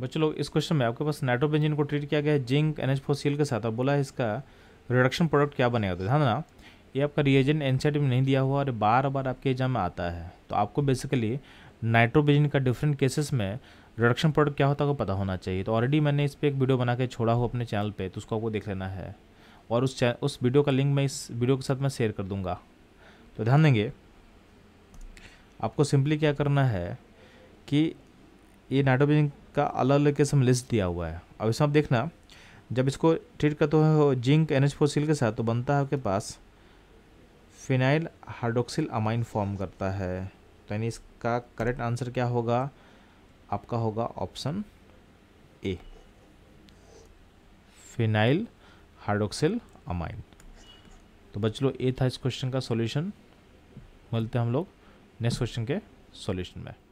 बच्चों लोग इस क्वेश्चन में आपके पास नाइट्रोबेंजिन को ट्रीट किया गया है जिंक एन एच के साथ अब बोला है इसका रिडक्शन प्रोडक्ट क्या बनेगा तो ध्यान ना ये आपका रिएजेंट एनसीआरटी में नहीं दिया हुआ और बार बार आपके एग्जाम में आता है तो आपको बेसिकली नाइट्रोबेंजिन का डिफरेंट केसेस में रिडक्शन प्रोडक्ट क्या होता है पता होना चाहिए तो ऑलरेडी मैंने इस पर एक वीडियो बना के छोड़ा हो अपने चैनल पर तो उसको आपको देख लेना है और उस उस वीडियो का लिंक मैं इस वीडियो के साथ मैं शेयर कर दूँगा तो ध्यान देंगे आपको सिंपली क्या करना है कि ये नाइट्रोबेंजीन का अलग अलग किस्म लिस्ट दिया हुआ है अब इसमें आप देखना जब इसको ट्रीट करते हो जिंक एन एच के साथ तो बनता है आपके पास फिनाइल हाइड्रोक्सिल अमाइन फॉर्म करता है तो यानी इसका करेक्ट आंसर क्या होगा आपका होगा option A phenyl hydroxyl amine तो बच लो ए था इस क्वेश्चन का सॉल्यूशन मिलते हैं हम लोग नेक्स्ट क्वेश्चन के सॉल्यूशन में